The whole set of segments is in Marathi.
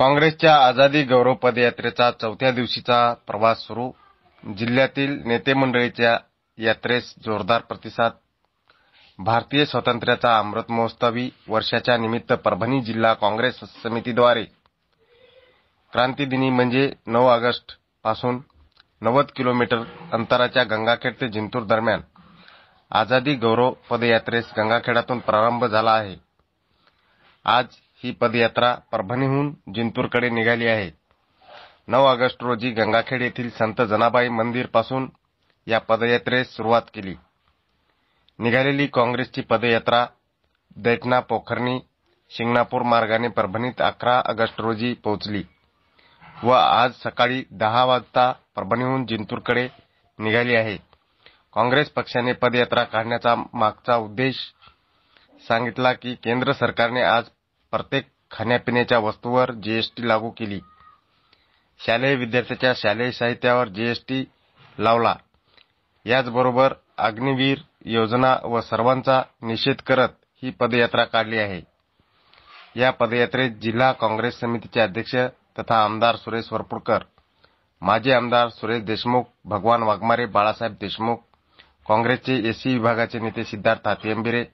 काँग्रेसच्या आझादी गौरव पदयात्रेचा चौथ्या दिवशीचा प्रवास सुरू जिल्ह्यातील नेते मंडळीच्या यात्रेस जोरदार प्रतिसाद भारतीय स्वातंत्र्याचा अमृत महोत्सवी वर्षाच्या निमित्त परभणी जिल्हा काँग्रेस समितीद्वारे क्रांतीदिनी म्हणजे नऊ ऑगस्ट पासून नव्वद किलोमीटर अंतराच्या गंगाखेड ते जिंतूर दरम्यान आझादी गौरव पदयात्रेस गंगाखेडातून प्रारंभ झाला आहे आज ही पदयात्रा परभणीहून जिंतूरकडे निघाली आहे नऊ ऑगस्ट रोजी गंगाखेड येथील संत जनाबाई मंदिर पासून या पदयात्रेस सुरुवात केली निघालेली काँग्रेसची पदयात्रा देटना पोखर्णी शिंगणापूर मार्गाने परभणीत अकरा ऑगस्ट रोजी पोहोचली व आज सकाळी दहा वाजता परभणीहून जिंतूरकडे निघाली आहे काँग्रेस पक्षाने पदयात्रा काढण्याचा मागचा उद्देश सांगितला की केंद्र सरकारने आज प्रत्येक खाण्यापिण्याच्या वस्तूवर जीएसटी लागू केली शालेय विद्यार्थ्याच्या शालेय साहित्यावर जीएसटी लावला याचबरोबर अग्निवीर योजना व सर्वांचा निषेध करत ही पदयात्रा काढली आहे या पदयात्रेत जिल्हा काँग्रेस समितीचे अध्यक्ष तथा आमदार सुरेश वरपुडकर माजी आमदार सुरेश देशमुख भगवान वाघमारे बाळासाहेब देशमुख काँग्रेसचे एसी विभागाचे नेते सिद्धार्थ हातियंबिरे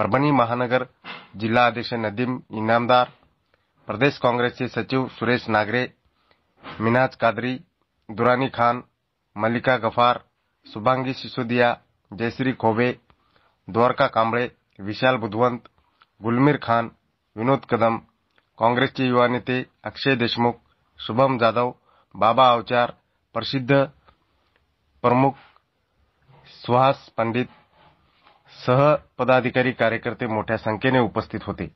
परभणी महानगर जिल्हा अध्यक्ष नदीम इनामदार प्रदेश काँग्रेसचे सचिव सुरेश नागरे मिनाज कादरी दुरानी खान मल्लिका गफार शुभांगी सिसोदिया जयश्री खोबे द्वारका कांबळे विशाल बुधवंत गुलमीर खान विनोद कदम काँग्रेसचे युवा नेते अक्षय देशमुख शुभम जाधव बाबा अवचार प्रसिद्ध प्रमुख सुहास पंडित सह पदाधिकारी कार्यकर्ते मोठ्या संख्येने उपस्थित होते